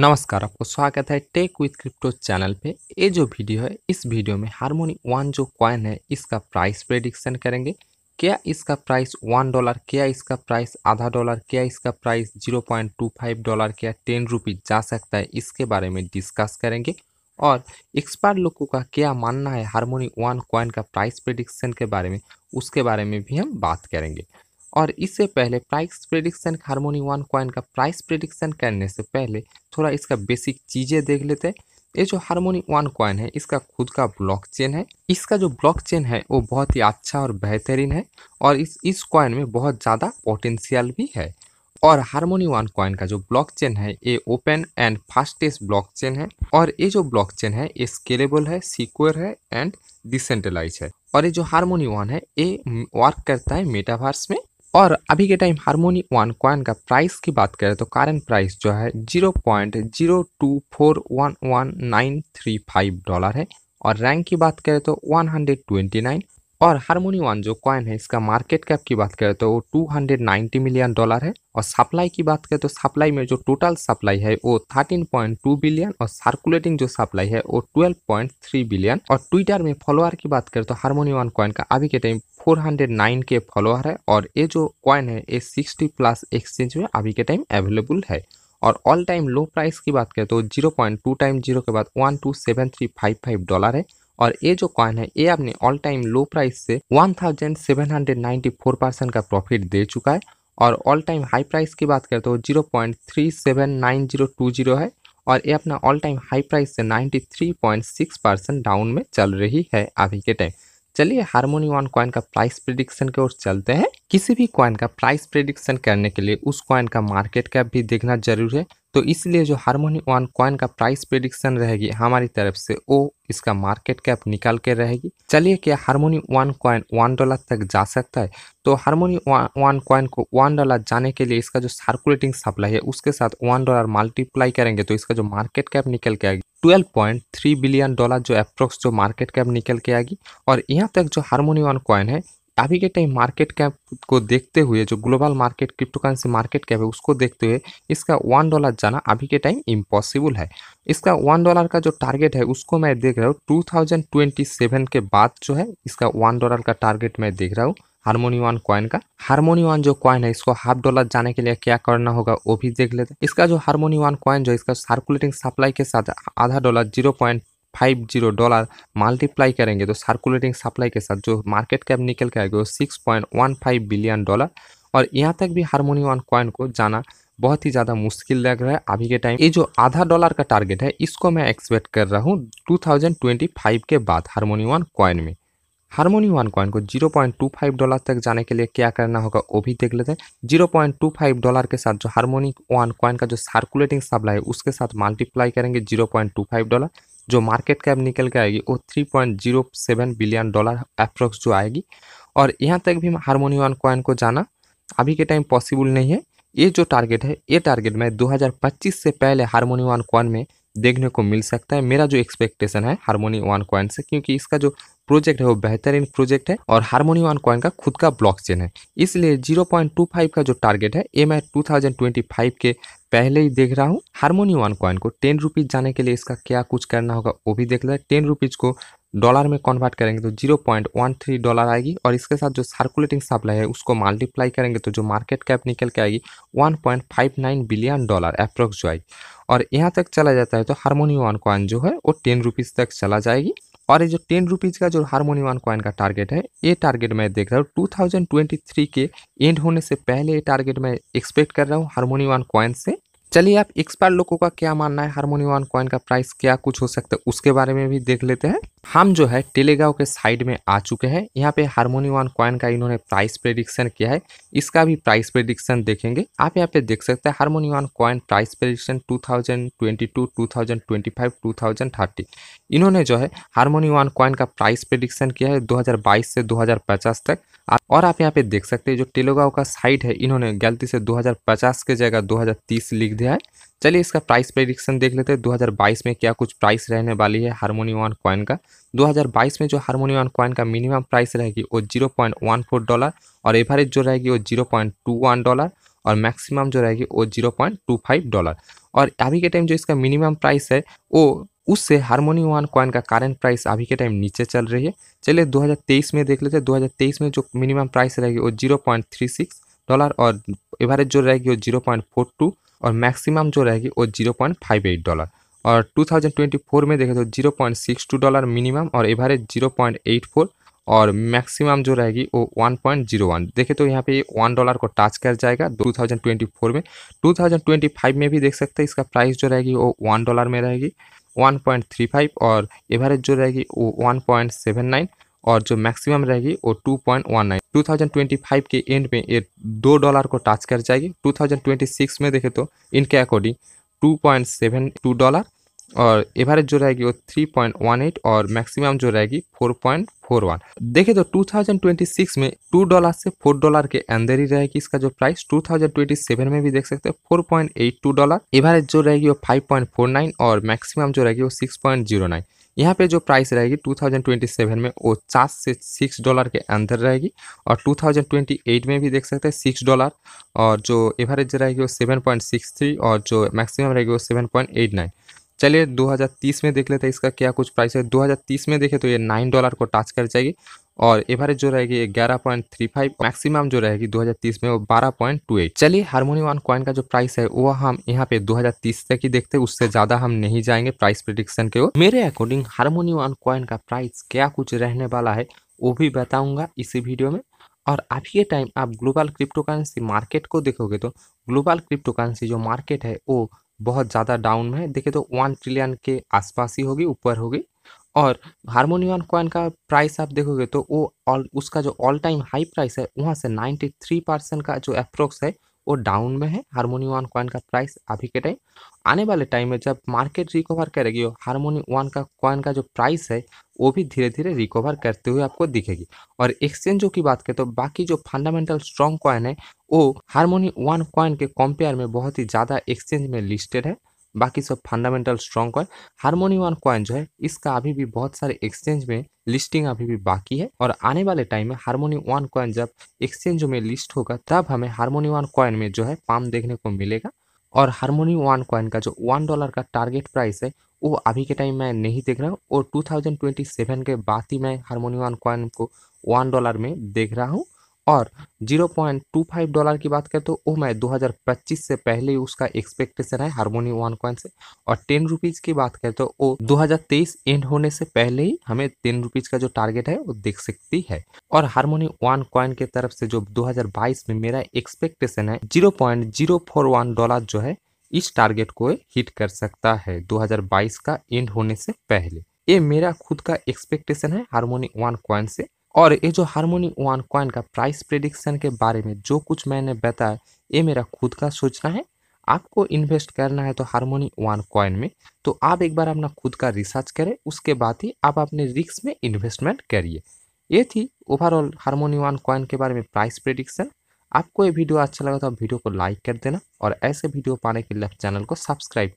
नमस्कार आपको स्वागत है टेक विथ क्रिप्टो चैनल पे ये जो वीडियो है इस वीडियो में हारमोनी वन जो कॉइन है इसका प्राइस प्रेडिक्शन करेंगे क्या इसका प्राइस वन डॉलर क्या इसका प्राइस आधा डॉलर क्या इसका price zero point two five dollar क्या टेन रुपीज़ जा सकता है इसके बारे में डिस्कस करेंगे और एक्सपर्ट लोगों का क्या मानना है हारमोनी वन कॉइन का प्राइस प्रेडिक्शन के बारे में उसके बारे में भी हम बात करेंगे और इससे पहले price prediction Harmony one coin का प्राइस प्रिडिक्शन करने से पहले थोड़ा इसका बेसिक चीज़ें देख लेते हैं ये जो हारमोनी वन कॉइन है इसका खुद का ब्लॉकचेन है इसका जो ब्लॉकचेन है वो बहुत ही अच्छा और बेहतरीन है और इस इस कॉइन में बहुत ज़्यादा पोटेंशियल भी है और हारमोनी वन कॉइन का जो ब्लॉकचेन है ये ओपन एंड फास्टेस्ट ब्लॉकचेन है और ये जो ब्लॉकचेन है ये स्केलेबल है सिक्योर है एंड डिसेंट्रलाइज है और ये जो हारमोनी वन है ये वर्क करता है मेटावर्स में और अभी के टाइम हारमोनी वन कॉइन का प्राइस की बात करें तो करंट प्राइस जो है zero point zero two four one one nine three five dollar है और रैंक की बात करें तो वन हंड्रेड ट्वेंटी नाइन और हारमोनी वन जो कॉइन है इसका मार्केट कैप की बात करें तो वो 290 मिलियन डॉलर है और सप्लाई की बात करें तो सप्लाई में जो टोटल सप्लाई है वो 13.2 बिलियन और सर्कुलेटिंग जो सप्लाई है वो 12.3 बिलियन और ट्विटर में फॉलोअर की बात करें तो हारमोनी वन कॉइन का अभी के टाइम 409 के फॉलोअर है और ये जो कॉइन है ये सिक्सटी प्लस एक्सचेंज में अभी के टाइम अवेलेबल है और ऑल टाइम लो प्राइस की बात करें तो zero point two time zero के बाद one two seven three five five dollar है और ये जो कॉइन है ये अपने ऑल टाइम लो प्राइस से 1794 परसेंट का प्रॉफिट दे चुका है और ऑल टाइम हाई प्राइस की बात करें तो 0.379020 है और ये अपना ऑल टाइम हाई प्राइस से 93.6 परसेंट डाउन में चल रही है अभी के टाइम चलिए हारमोनी वन कॉइन का प्राइस प्रिडिक्शन की ओर चलते हैं किसी भी कॉइन का प्राइस प्रिडिक्शन करने के लिए उस कॉइन का मार्केट कैप भी देखना जरूरी है तो इसलिए जो हारमोनी वन कॉइन का प्राइस प्रिडिक्शन रहेगी हमारी तरफ से वो इसका मार्केट कैप निकाल के रहेगी चलिए क्या Harmony one coin one dollar तक जा सकता है तो हारमोनी वन कॉइन को वन डॉलर जाने के लिए इसका जो सर्कुलेटिंग सप्लाई है उसके साथ वन डॉलर मल्टीप्लाई करेंगे तो इसका जो मार्केट कैप निकल के आएगी 12.3 बिलियन डॉलर जो अप्रोक्स जो मार्केट कैप निकल के आएगी और यहाँ तक जो हारमोनी वन कॉइन है अभी के टाइम मार्केट कैप को देखते हुए जो global market cryptocurrency market cap है उसको देखते हुए इसका वन डॉलर जाना अभी के टाइम इम्पॉसिबल है इसका वन डॉलर का जो टारगेट है उसको मैं देख रहा हूँ टू थाउजेंड ट्वेंटी सेवन के बाद जो है इसका वन डॉलर का टारगेट मैं देख रहा हूँ हारमोनी वन कॉइन का हारमोनी वन जो कॉइन है इसको हाफ डॉलर जाने के लिए क्या करना होगा वो भी देख लेते इसका जो हारमोनी वन कॉइन जो इसका सर्कुलेटिंग सप्लाई के साथ आधा dollar zero point five zero dollar multiply करेंगे तो सर्कुलेटिंग सप्लाई के साथ जो मार्केट कैप निकल के आएगा वो six point one five billion dollar और यहाँ तक भी हारमोनी वन कॉइन को जाना बहुत ही ज़्यादा मुश्किल लग रहा है अभी के टाइम ये जो आधा डॉलर का टारगेट है इसको मैं एक्सपेक्ट कर रहा हूँ 2025 के बाद हारमोनी वन कॉइन में हारमोनी वन कॉइन को 0.25 डॉलर तक जाने के लिए क्या करना होगा वो भी देख लेते हैं 0.25 डॉलर के साथ जो हारमोनी वन कॉइन का जो सर्कुलेटिंग सप्लाई है उसके साथ मल्टीप्लाई करेंगे 0.25 डॉलर जो मार्केट कैप निकल के आएगी वो 3.07 बिलियन डॉलर अप्रोक्स जो आएगी और यहाँ तक भी हारमोनी वन कॉइन को जाना अभी के टाइम पॉसिबल नहीं है ये जो टारगेट है ये टारगेट में 2025 से पहले हारमोनी वन कॉइन में देखने को मिल सकता है मेरा जो एक्सपेक्टेशन है हारमोनी वन कॉइन से क्योंकि इसका जो प्रोजेक्ट है वो बेहतरीन प्रोजेक्ट है और हारमोनी वन कॉइन का खुद का ब्लॉक चेन है इसलिए फाइव का जो टारगेट है ये मैं फाइव के पहले ही देख रहा हूँ हारमोनी वन कॉइन को टेन रुपीज़ जाने के लिए इसका क्या कुछ करना होगा वो भी देख लेते टेन रुपीज़ को डॉलर में कन्वर्ट करेंगे तो zero point one three dollar आएगी और इसके साथ जो सर्कुलेटिंग सप्लाई है उसको मल्टीप्लाई करेंगे तो जो मार्केट कैप निकल के आएगी one point five nine billion dollar approx जो आएगी और यहाँ तक चला जाता है तो हारमोनी वन कॉइन जो है वो टेन रुपीज़ तक चला जाएगी और ये जो टेन रुपीज़ का जो हारमोनी वन कॉइन का टारगेट है ये टारगेट मैं देख रहा हूँ टू थाउजेंड ट्वेंटी थ्री के एंड होने से पहले ये टारगेट मैं एक्सपेक्ट कर रहा हूँ हारमोनी वन कॉइन से चलिए आप एक्सपायर लोगों का क्या मानना है हारमोनी वन कॉइन का प्राइस क्या कुछ हो सकता है उसके बारे में भी देख लेते हैं हम जो है टेलेगांव के साइड में आ चुके हैं यहाँ पे हारमोनी वन कॉइन का इन्होंने प्राइस प्रेडिक्शन किया है इसका भी प्राइस प्रेडिक्शन देखेंगे आप यहाँ पे देख सकते हैं Harmony one coin price prediction 2022, 2025, 2030 इन्होंने जो है हारमोनी वन कॉइन का प्राइस प्रेडिक्शन किया है 2022 से 2050 तक और आप यहाँ पे देख सकते हैं जो टेलेगांव का साइड है इन्होंने गलती से दो के जगह दो लिख दिया है चलिए इसका प्राइस प्रेडिक्शन देख लेते हैं 2022 में क्या कुछ प्राइस रहने वाली है हारमोनी वन कॉइन का 2022 में जो हारमोनी वन कॉइन का मिनिमम प्राइस रहेगी वो 0.14 डॉलर और एवरेज जो रहेगी वो 0.21 डॉलर और मैक्सिमम जो रहेगी वो 0.25 डॉलर और अभी के टाइम जो इसका मिनिमम प्राइस है वो उससे हारमोनी वन कॉइन का करंट प्राइस अभी के टाइम नीचे चल रही है चलिए 2023 में देख लेते हैं 2023 में जो मिनिमम प्राइस रहेगी वो 0.36 डॉलर और एवरेज जो रहेगी वो 0.42 और मैक्सिमम जो रहेगी वो zero point five eight dollar और टू थाउजेंड ट्वेंटी फोर में देखे तो zero point six two dollar minimum और average zero point eight four और मैक्सिमम जो रहेगी वो वन पॉइंट जीरो वन देखे तो यहाँ पे वन डॉलर को टच कर जाएगा टू थाउजेंड ट्वेंटी फोर में टू थाउजेंड ट्वेंटी फाइव में भी देख सकते हैं इसका प्राइस जो रहेगी वो वन डॉलर में रहेगी वन पॉइंट थ्री फाइव और एवरेज जो रहेगी वो वन पॉइंट सेवन नाइन और जो मैक्सिमम रहेगी वो 2.19 2025 के एंड में ये दो डॉलर को टच कर जाएगी 2026 में देखे तो इनके अकॉर्डिंग 2.72 डॉलर और एवरेज जो रहेगी वो 3.18 और मैक्सिमम जो रहेगी 4.41 देखें तो 2026 में 2 डॉलर से 4 डॉलर के अंदर ही रहेगी इसका जो प्राइस 2027 में भी देख सकते हैं 4.82 डॉलर एवरेज जो रहेगी वो 5.49 और मैक्सिमम जो रहेगी वो 6.09 यहाँ पे जो प्राइस रहेगी 2027 में वो चार से सिक्स डॉलर के अंदर रहेगी और 2028 में भी देख सकते हैं सिक्स डॉलर और जो एवरेज रहेगी वो सेवन पॉइंट सिक्स थ्री और जो मैक्सिमम रहेगी वो सेवन पॉइंट एट नाइन चलिए 2030 में देख लेते हैं इसका क्या कुछ प्राइस है 2030 में देखें तो ये नाइन डॉलर को टच कर जाएगी और एवरेज जो रहेगी ग्यारह पॉइंट थ्री फाइव मैक्सिमम जो रहेगी 2030 में वो बारह पॉइंट टू एट चलिए हारमोनी वन कॉइन का जो प्राइस है वो हम यहाँ पे 2030 तक ही देखते हैं उससे ज्यादा हम नहीं जाएंगे प्राइस प्रिडिक्शन के वो मेरे अकॉर्डिंग हारमोनी वन कॉइन का प्राइस क्या कुछ रहने वाला है वो भी बताऊंगा इसी वीडियो में और अभी के टाइम आप ग्लोबल क्रिप्टो करेंसी मार्केट को देखोगे तो ग्लोबल क्रिप्टो करेंसी जो मार्केट है वो बहुत ज़्यादा डाउन में है देखे तो वन ट्रिलियन के आसपास ही होगी ऊपर होगी और हारमोनियम कॉइन का प्राइस आप देखोगे तो वो ऑल उसका जो ऑल टाइम हाई प्राइस है वहाँ से 93 परसेंट का जो अप्रोक्स है वो डाउन में है हारमोनी वन कॉइन का प्राइस अभी के टाइम आने वाले टाइम में जब मार्केट रिकवर करेगी हारमोनी वन का कॉइन का जो प्राइस है वो भी धीरे धीरे रिकवर करते हुए आपको दिखेगी और एक्सचेंजों की बात करें तो बाकी जो फंडामेंटल स्ट्रॉन्ग कॉइन है वो हारमोनी वन कॉइन के कंपेयर में बहुत ही ज़्यादा एक्सचेंज में लिस्टेड है बाकी सब fundamental strong coin Harmony one coin जो है इसका अभी भी बहुत सारे एक्सचेंज में लिस्टिंग अभी भी बाकी है और आने वाले टाइम में हारमोनी वन कॉइन जब एक्सचेंज में लिस्ट होगा तब हमें हारमोनी वन कॉइन में जो है पाम देखने को मिलेगा और हारमोनी वन कॉइन का जो वन डॉलर का टारगेट प्राइस है वो अभी के टाइम मैं नहीं देख रहा हूँ और 2027 के बाद ही मैं हारमोनी वन कॉइन को वन डॉलर में देख रहा हूँ और 0.25 डॉलर की बात करें तो वो मैं 2025 से पहले उसका एक्सपेक्टेशन है हारमोनी वन कॉइन से और टेन रुपीज़ की बात करें तो वो 2023 एंड होने से पहले ही हमें टेन रुपीज़ का जो टारगेट है वो देख सकती है और हारमोनी वन कॉइन के तरफ से जो 2022 में मेरा एक्सपेक्टेशन है 0.041 डॉलर जो है इस टारगेट को हिट कर सकता है दो का एंड होने से पहले ये मेरा खुद का एक्सपेक्टेशन है हारमोनी वन कॉइन से और ये जो हारमोनी वन कॉइन का प्राइस प्रिडिक्शन के बारे में जो कुछ मैंने बताया ये मेरा खुद का सोचना है आपको इन्वेस्ट करना है तो हारमोनी वन कॉइन में तो आप एक बार अपना खुद का रिसर्च करें उसके बाद ही आप अपने रिक्स में इन्वेस्टमेंट करिए ये थी ओवरऑल हारमोनी वन कॉइन के बारे में प्राइस प्रिडिक्शन आपको ये वीडियो अच्छा लगा तो आप वीडियो को लाइक कर देना और ऐसे वीडियो पाने के लिए चैनल को सब्सक्राइब